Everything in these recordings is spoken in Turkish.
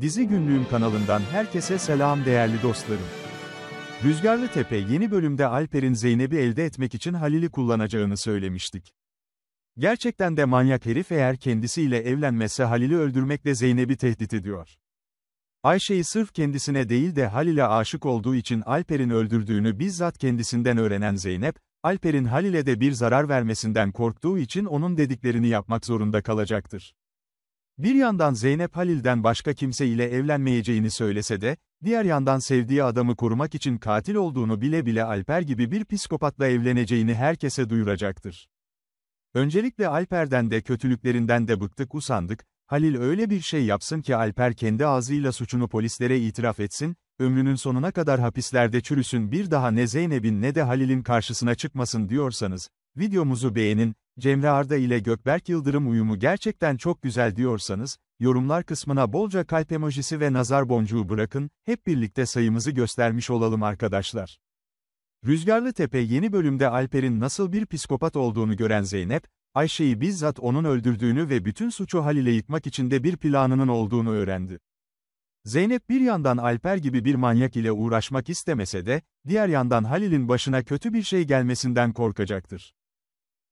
Dizi Günlüğüm kanalından herkese selam değerli dostlarım. Rüzgarlı Tepe yeni bölümde Alper'in Zeynep'i elde etmek için Halil'i kullanacağını söylemiştik. Gerçekten de manyak herif eğer kendisiyle evlenmese Halil'i öldürmekle Zeynep'i tehdit ediyor. Ayşe'yi sırf kendisine değil de Halil'e aşık olduğu için Alper'in öldürdüğünü bizzat kendisinden öğrenen Zeynep, Alper'in Halil'e de bir zarar vermesinden korktuğu için onun dediklerini yapmak zorunda kalacaktır. Bir yandan Zeynep Halil'den başka kimseyle evlenmeyeceğini söylese de, diğer yandan sevdiği adamı korumak için katil olduğunu bile bile Alper gibi bir psikopatla evleneceğini herkese duyuracaktır. Öncelikle Alper'den de kötülüklerinden de bıktık usandık, Halil öyle bir şey yapsın ki Alper kendi ağzıyla suçunu polislere itiraf etsin, ömrünün sonuna kadar hapislerde çürüsün bir daha ne Zeynep'in ne de Halil'in karşısına çıkmasın diyorsanız, videomuzu beğenin, Cemre Arda ile Gökberk Yıldırım uyumu gerçekten çok güzel diyorsanız, yorumlar kısmına bolca kalp emojisi ve nazar boncuğu bırakın, hep birlikte sayımızı göstermiş olalım arkadaşlar. Rüzgarlı Tepe yeni bölümde Alper'in nasıl bir psikopat olduğunu gören Zeynep, Ayşe'yi bizzat onun öldürdüğünü ve bütün suçu Halil'e yıkmak için de bir planının olduğunu öğrendi. Zeynep bir yandan Alper gibi bir manyak ile uğraşmak istemese de, diğer yandan Halil'in başına kötü bir şey gelmesinden korkacaktır.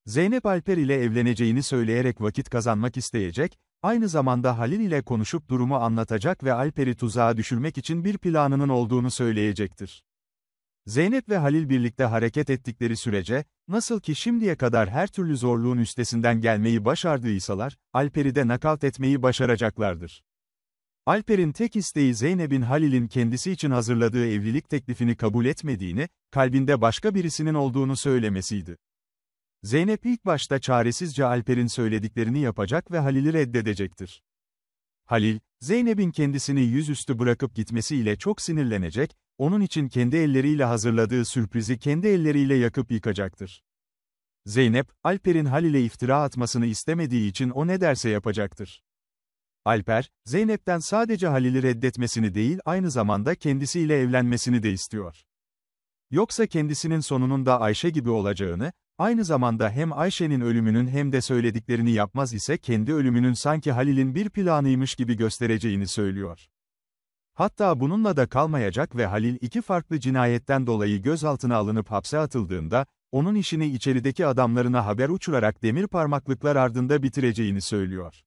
Zeynep Alper ile evleneceğini söyleyerek vakit kazanmak isteyecek, aynı zamanda Halil ile konuşup durumu anlatacak ve Alper'i tuzağa düşürmek için bir planının olduğunu söyleyecektir. Zeynep ve Halil birlikte hareket ettikleri sürece, nasıl ki şimdiye kadar her türlü zorluğun üstesinden gelmeyi başardıysalar, Alper'i de nakalt etmeyi başaracaklardır. Alper'in tek isteği Zeynep'in Halil'in kendisi için hazırladığı evlilik teklifini kabul etmediğini, kalbinde başka birisinin olduğunu söylemesiydi. Zeynep ilk başta çaresizce Alper'in söylediklerini yapacak ve Halil'i reddedecektir. Halil, Zeynep'in kendisini yüzüstü bırakıp gitmesiyle çok sinirlenecek, onun için kendi elleriyle hazırladığı sürprizi kendi elleriyle yakıp yıkacaktır. Zeynep, Alper'in Halil'e iftira atmasını istemediği için o ne derse yapacaktır. Alper, Zeynep'ten sadece Halil'i reddetmesini değil aynı zamanda kendisiyle evlenmesini de istiyor. Yoksa kendisinin sonunun da Ayşe gibi olacağını, Aynı zamanda hem Ayşe'nin ölümünün hem de söylediklerini yapmaz ise kendi ölümünün sanki Halil'in bir planıymış gibi göstereceğini söylüyor. Hatta bununla da kalmayacak ve Halil iki farklı cinayetten dolayı gözaltına alınıp hapse atıldığında, onun işini içerideki adamlarına haber uçurarak demir parmaklıklar ardında bitireceğini söylüyor.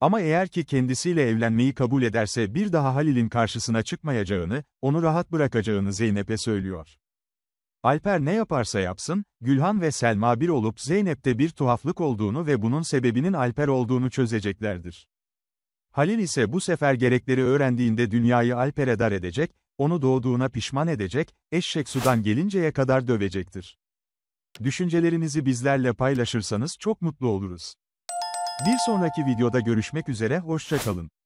Ama eğer ki kendisiyle evlenmeyi kabul ederse bir daha Halil'in karşısına çıkmayacağını, onu rahat bırakacağını Zeynep'e söylüyor. Alper ne yaparsa yapsın, Gülhan ve Selma bir olup Zeynep'te bir tuhaflık olduğunu ve bunun sebebinin Alper olduğunu çözeceklerdir. Halil ise bu sefer gerekleri öğrendiğinde dünyayı Alper'e dar edecek, onu doğduğuna pişman edecek, eşek sudan gelinceye kadar dövecektir. Düşüncelerinizi bizlerle paylaşırsanız çok mutlu oluruz. Bir sonraki videoda görüşmek üzere hoşçakalın.